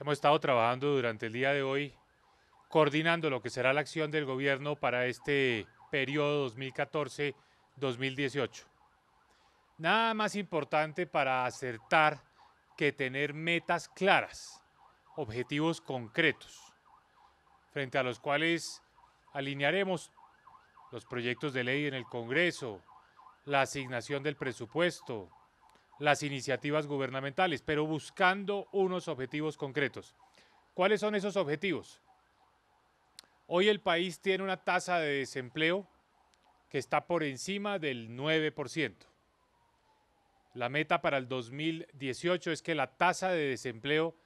Hemos estado trabajando durante el día de hoy coordinando lo que será la acción del gobierno para este periodo 2014-2018. Nada más importante para acertar que tener metas claras, objetivos concretos, frente a los cuales alinearemos los proyectos de ley en el Congreso, la asignación del presupuesto, las iniciativas gubernamentales, pero buscando unos objetivos concretos. ¿Cuáles son esos objetivos? Hoy el país tiene una tasa de desempleo que está por encima del 9%. La meta para el 2018 es que la tasa de desempleo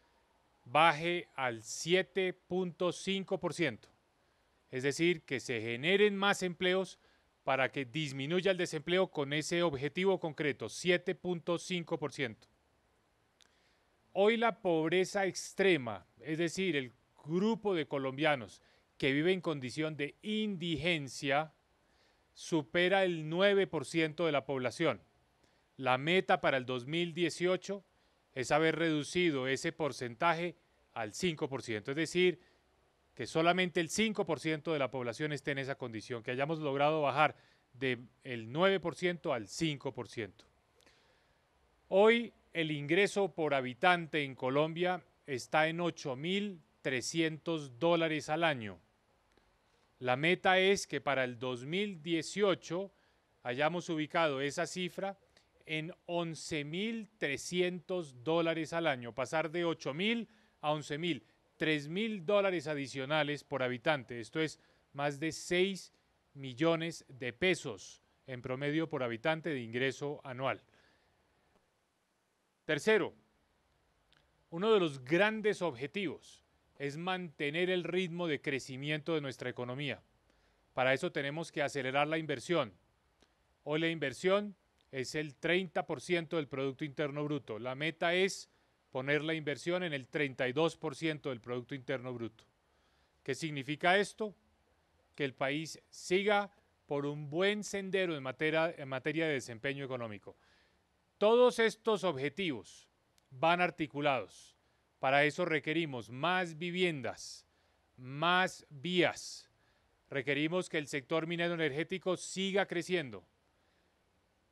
baje al 7.5%, es decir, que se generen más empleos para que disminuya el desempleo con ese objetivo concreto, 7.5%. Hoy la pobreza extrema, es decir, el grupo de colombianos que vive en condición de indigencia, supera el 9% de la población. La meta para el 2018 es haber reducido ese porcentaje al 5%, es decir, que solamente el 5% de la población esté en esa condición, que hayamos logrado bajar del 9% al 5%. Hoy el ingreso por habitante en Colombia está en 8.300 dólares al año. La meta es que para el 2018 hayamos ubicado esa cifra en 11.300 dólares al año, pasar de 8.000 a 11.000. 3 mil dólares adicionales por habitante. Esto es más de 6 millones de pesos en promedio por habitante de ingreso anual. Tercero, uno de los grandes objetivos es mantener el ritmo de crecimiento de nuestra economía. Para eso tenemos que acelerar la inversión. Hoy la inversión es el 30% del Producto Interno Bruto. La meta es poner la inversión en el 32% del Producto Interno Bruto. ¿Qué significa esto? Que el país siga por un buen sendero en materia, en materia de desempeño económico. Todos estos objetivos van articulados. Para eso requerimos más viviendas, más vías. Requerimos que el sector minero energético siga creciendo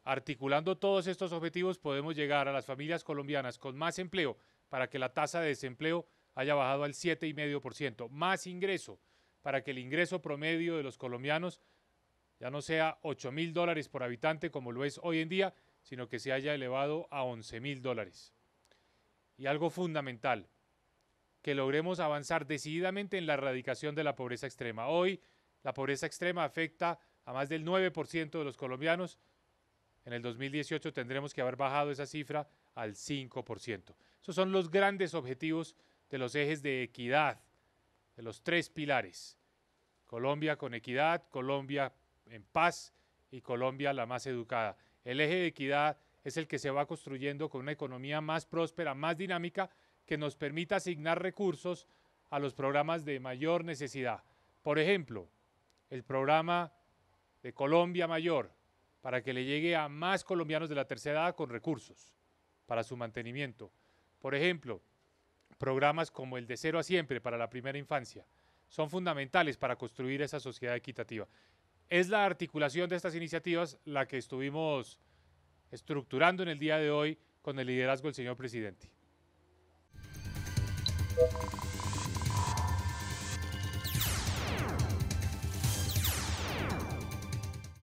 Articulando todos estos objetivos podemos llegar a las familias colombianas con más empleo para que la tasa de desempleo haya bajado al 7,5%, más ingreso para que el ingreso promedio de los colombianos ya no sea 8 mil dólares por habitante como lo es hoy en día, sino que se haya elevado a 11 mil dólares. Y algo fundamental, que logremos avanzar decididamente en la erradicación de la pobreza extrema. Hoy la pobreza extrema afecta a más del 9% de los colombianos en el 2018 tendremos que haber bajado esa cifra al 5%. Esos son los grandes objetivos de los ejes de equidad, de los tres pilares. Colombia con equidad, Colombia en paz y Colombia la más educada. El eje de equidad es el que se va construyendo con una economía más próspera, más dinámica, que nos permita asignar recursos a los programas de mayor necesidad. Por ejemplo, el programa de Colombia Mayor, para que le llegue a más colombianos de la tercera edad con recursos para su mantenimiento. Por ejemplo, programas como el de cero a siempre para la primera infancia son fundamentales para construir esa sociedad equitativa. Es la articulación de estas iniciativas la que estuvimos estructurando en el día de hoy con el liderazgo del señor presidente.